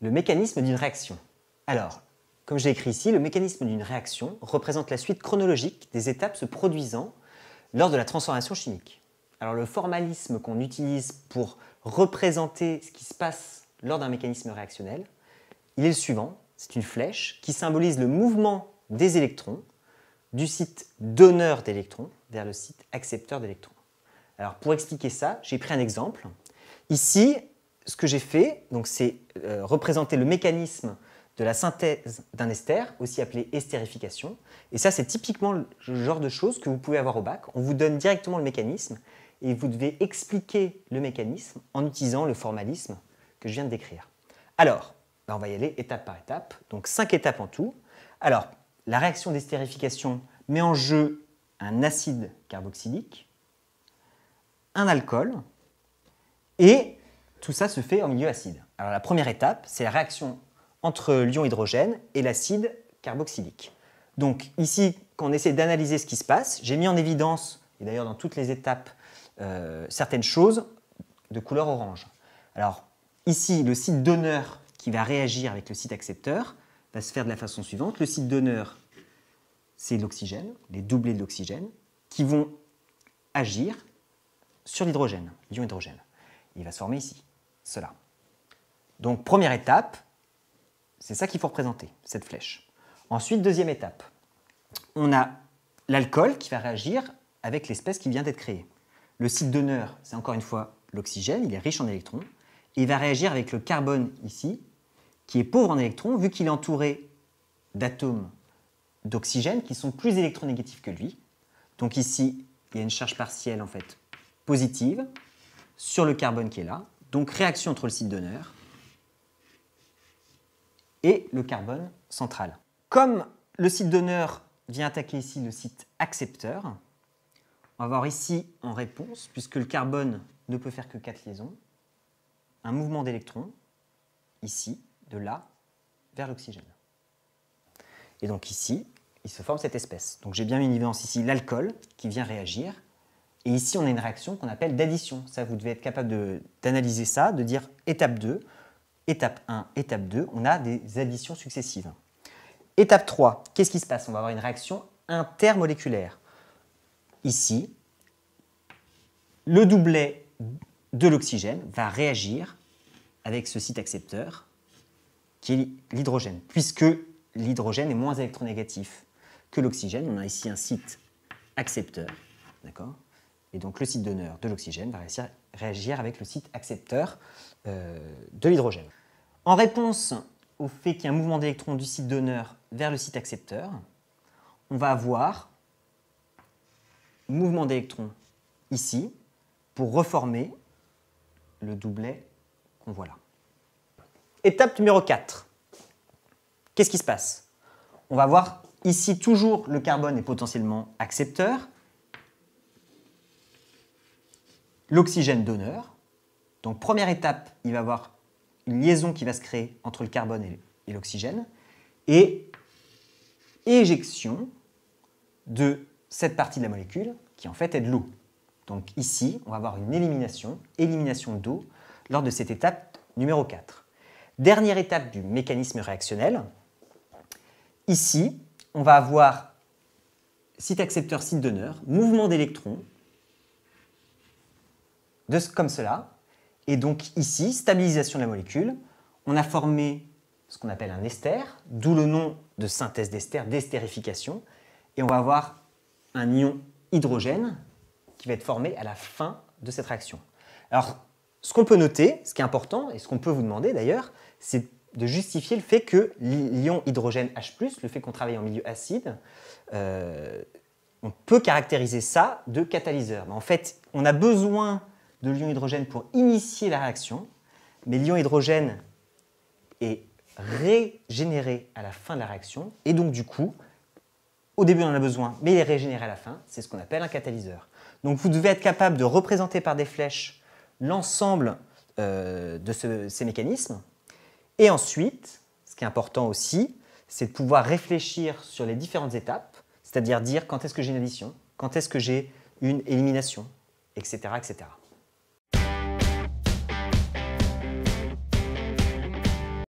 Le mécanisme d'une réaction. Alors, comme j'ai écrit ici, le mécanisme d'une réaction représente la suite chronologique des étapes se produisant lors de la transformation chimique. Alors le formalisme qu'on utilise pour représenter ce qui se passe lors d'un mécanisme réactionnel, il est le suivant, c'est une flèche qui symbolise le mouvement des électrons du site donneur d'électrons vers le site accepteur d'électrons. Alors pour expliquer ça, j'ai pris un exemple. Ici, ce que j'ai fait, c'est euh, représenter le mécanisme de la synthèse d'un ester, aussi appelé estérification. Et ça, c'est typiquement le genre de choses que vous pouvez avoir au bac. On vous donne directement le mécanisme et vous devez expliquer le mécanisme en utilisant le formalisme que je viens de décrire. Alors, bah, on va y aller étape par étape, donc cinq étapes en tout. Alors, la réaction d'estérification met en jeu un acide carboxylique un alcool, et tout ça se fait en milieu acide. Alors la première étape, c'est la réaction entre l'ion hydrogène et l'acide carboxylique. Donc ici, quand on essaie d'analyser ce qui se passe, j'ai mis en évidence, et d'ailleurs dans toutes les étapes, euh, certaines choses de couleur orange. Alors ici, le site donneur qui va réagir avec le site accepteur va se faire de la façon suivante. Le site donneur, c'est l'oxygène, les doublés de l'oxygène, qui vont agir sur l'hydrogène, l'ion hydrogène. Il va se former ici, cela. Donc première étape, c'est ça qu'il faut représenter, cette flèche. Ensuite, deuxième étape, on a l'alcool qui va réagir avec l'espèce qui vient d'être créée. Le site donneur, c'est encore une fois l'oxygène, il est riche en électrons, et il va réagir avec le carbone ici, qui est pauvre en électrons, vu qu'il est entouré d'atomes d'oxygène qui sont plus électronégatifs que lui. Donc ici, il y a une charge partielle en fait positive sur le carbone qui est là. Donc réaction entre le site donneur et le carbone central. Comme le site donneur vient attaquer ici le site accepteur, on va avoir ici en réponse, puisque le carbone ne peut faire que quatre liaisons, un mouvement d'électrons, ici, de là, vers l'oxygène. Et donc ici, il se forme cette espèce. Donc j'ai bien une évidence ici, l'alcool, qui vient réagir et ici, on a une réaction qu'on appelle d'addition. Ça, vous devez être capable d'analyser ça, de dire étape 2, étape 1, étape 2, on a des additions successives. Étape 3, qu'est-ce qui se passe On va avoir une réaction intermoléculaire. Ici, le doublet de l'oxygène va réagir avec ce site accepteur, qui est l'hydrogène, puisque l'hydrogène est moins électronégatif que l'oxygène. On a ici un site accepteur, d'accord et donc le site donneur de l'oxygène va réagir avec le site accepteur euh, de l'hydrogène. En réponse au fait qu'il y a un mouvement d'électrons du site donneur vers le site accepteur, on va avoir mouvement d'électrons ici pour reformer le doublet qu'on voit là. Étape numéro 4. Qu'est-ce qui se passe On va voir ici toujours le carbone est potentiellement accepteur, l'oxygène donneur. Donc première étape, il va y avoir une liaison qui va se créer entre le carbone et l'oxygène, et éjection de cette partie de la molécule, qui en fait est de l'eau. Donc ici, on va avoir une élimination, élimination d'eau, lors de cette étape numéro 4. Dernière étape du mécanisme réactionnel. Ici, on va avoir site accepteur, site donneur, mouvement d'électrons comme cela. Et donc ici, stabilisation de la molécule, on a formé ce qu'on appelle un ester, d'où le nom de synthèse d'ester, d'estérification, et on va avoir un ion hydrogène qui va être formé à la fin de cette réaction. Alors, ce qu'on peut noter, ce qui est important, et ce qu'on peut vous demander d'ailleurs, c'est de justifier le fait que l'ion hydrogène H+, le fait qu'on travaille en milieu acide, euh, on peut caractériser ça de catalyseur. Mais en fait, on a besoin de l'ion hydrogène pour initier la réaction, mais l'ion hydrogène est régénéré à la fin de la réaction, et donc du coup, au début on en a besoin, mais il est régénéré à la fin, c'est ce qu'on appelle un catalyseur. Donc vous devez être capable de représenter par des flèches l'ensemble euh, de ces mécanismes, et ensuite, ce qui est important aussi, c'est de pouvoir réfléchir sur les différentes étapes, c'est-à-dire dire quand est-ce que j'ai une addition, quand est-ce que j'ai une élimination, etc. etc.